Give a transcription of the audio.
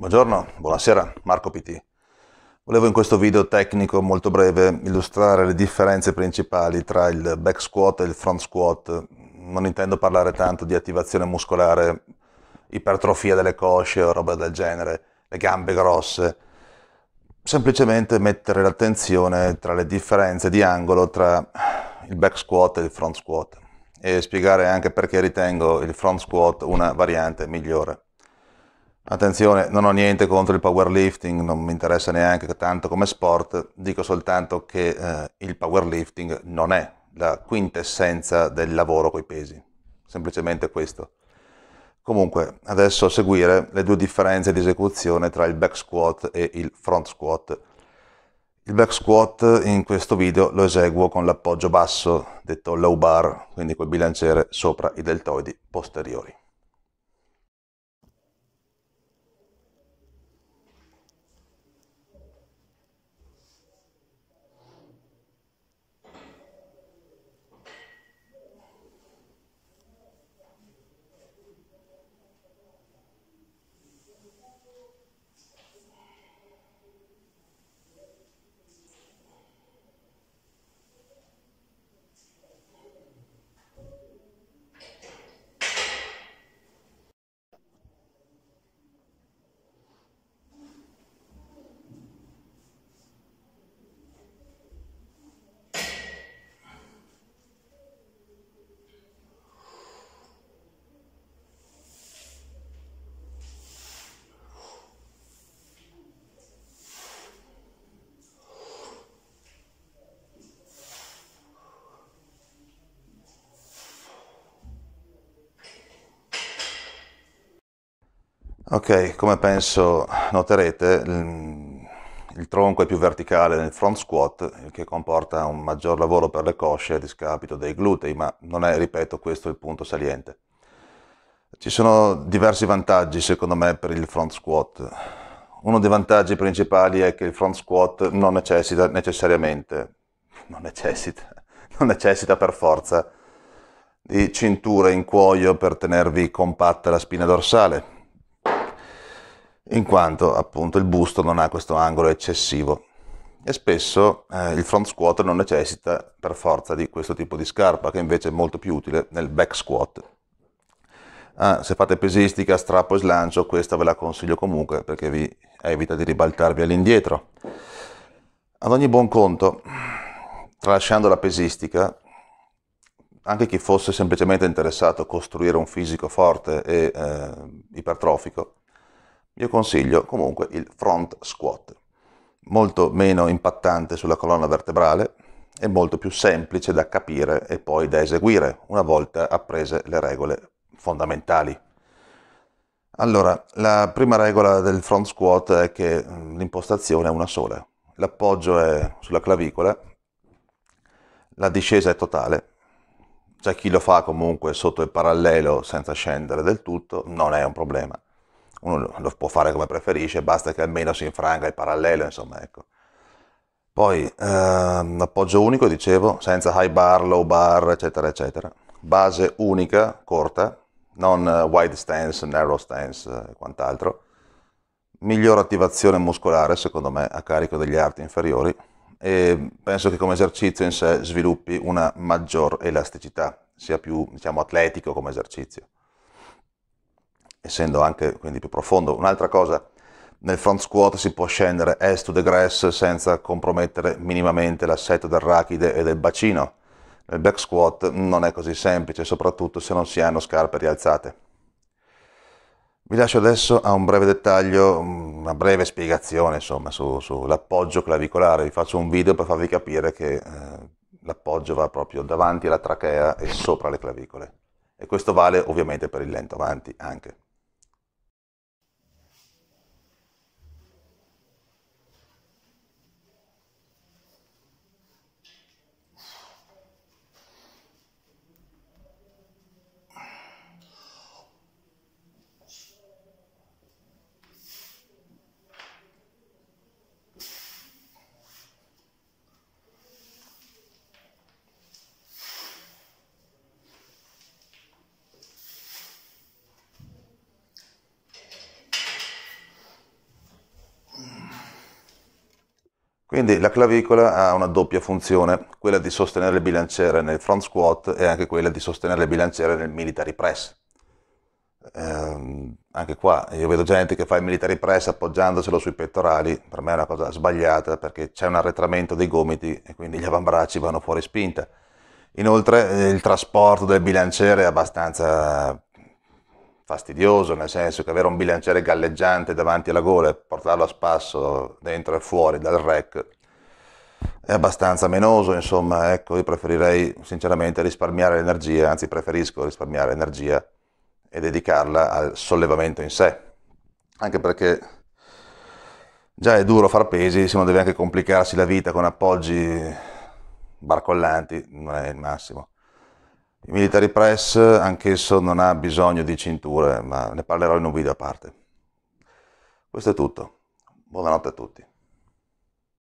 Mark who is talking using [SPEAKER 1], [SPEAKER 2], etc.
[SPEAKER 1] Buongiorno, buonasera, Marco PT. Volevo in questo video tecnico molto breve illustrare le differenze principali tra il back squat e il front squat. Non intendo parlare tanto di attivazione muscolare, ipertrofia delle cosce o roba del genere, le gambe grosse. Semplicemente mettere l'attenzione tra le differenze di angolo tra il back squat e il front squat e spiegare anche perché ritengo il front squat una variante migliore. Attenzione, non ho niente contro il powerlifting, non mi interessa neanche tanto come sport, dico soltanto che eh, il powerlifting non è la quintessenza del lavoro coi pesi, semplicemente questo. Comunque, adesso a seguire le due differenze di esecuzione tra il back squat e il front squat. Il back squat in questo video lo eseguo con l'appoggio basso, detto low bar, quindi col bilanciere sopra i deltoidi posteriori. Ok, come penso noterete, il tronco è più verticale nel front squat, il che comporta un maggior lavoro per le cosce a discapito dei glutei, ma non è, ripeto, questo il punto saliente. Ci sono diversi vantaggi, secondo me, per il front squat. Uno dei vantaggi principali è che il front squat non necessita necessariamente, non necessita, non necessita per forza, di cinture in cuoio per tenervi compatta la spina dorsale in quanto appunto il busto non ha questo angolo eccessivo e spesso eh, il front squat non necessita per forza di questo tipo di scarpa che invece è molto più utile nel back squat. Ah, se fate pesistica, strappo e slancio, questa ve la consiglio comunque perché vi evita di ribaltarvi all'indietro. Ad ogni buon conto, tralasciando la pesistica, anche chi fosse semplicemente interessato a costruire un fisico forte e eh, ipertrofico, io consiglio comunque il front squat, molto meno impattante sulla colonna vertebrale e molto più semplice da capire e poi da eseguire una volta apprese le regole fondamentali. Allora, la prima regola del front squat è che mm, l'impostazione è una sola. L'appoggio è sulla clavicola, la discesa è totale, cioè chi lo fa comunque sotto il parallelo senza scendere del tutto non è un problema uno lo può fare come preferisce, basta che almeno si infranga il parallelo, insomma, ecco. Poi ehm, appoggio unico, dicevo, senza high bar, low bar, eccetera, eccetera. Base unica, corta, non eh, wide stance, narrow stance eh, e quant'altro. Miglior attivazione muscolare, secondo me, a carico degli arti inferiori. E penso che come esercizio in sé sviluppi una maggior elasticità, sia più diciamo, atletico come esercizio essendo anche quindi più profondo. Un'altra cosa, nel front squat si può scendere est to the grass senza compromettere minimamente l'assetto del rachide e del bacino. Nel back squat non è così semplice, soprattutto se non si hanno scarpe rialzate. Vi lascio adesso a un breve dettaglio, una breve spiegazione insomma, su, sull'appoggio clavicolare. Vi faccio un video per farvi capire che eh, l'appoggio va proprio davanti alla trachea e sopra le clavicole. E questo vale ovviamente per il lento avanti anche. Quindi la clavicola ha una doppia funzione, quella di sostenere il bilanciere nel front squat e anche quella di sostenere il bilanciere nel military press. Ehm, anche qua io vedo gente che fa il military press appoggiandoselo sui pettorali, per me è una cosa sbagliata perché c'è un arretramento dei gomiti e quindi gli avambracci vanno fuori spinta. Inoltre eh, il trasporto del bilanciere è abbastanza fastidioso, nel senso che avere un bilanciere galleggiante davanti alla gola e portarlo a spasso dentro e fuori dal rack è abbastanza menoso, insomma, ecco, io preferirei sinceramente risparmiare l'energia, anzi preferisco risparmiare energia e dedicarla al sollevamento in sé, anche perché già è duro far pesi, se uno deve anche complicarsi la vita con appoggi barcollanti, non è il massimo. Il military press anch'esso non ha bisogno di cinture, ma ne parlerò in un video a parte. Questo è tutto. Buonanotte a tutti.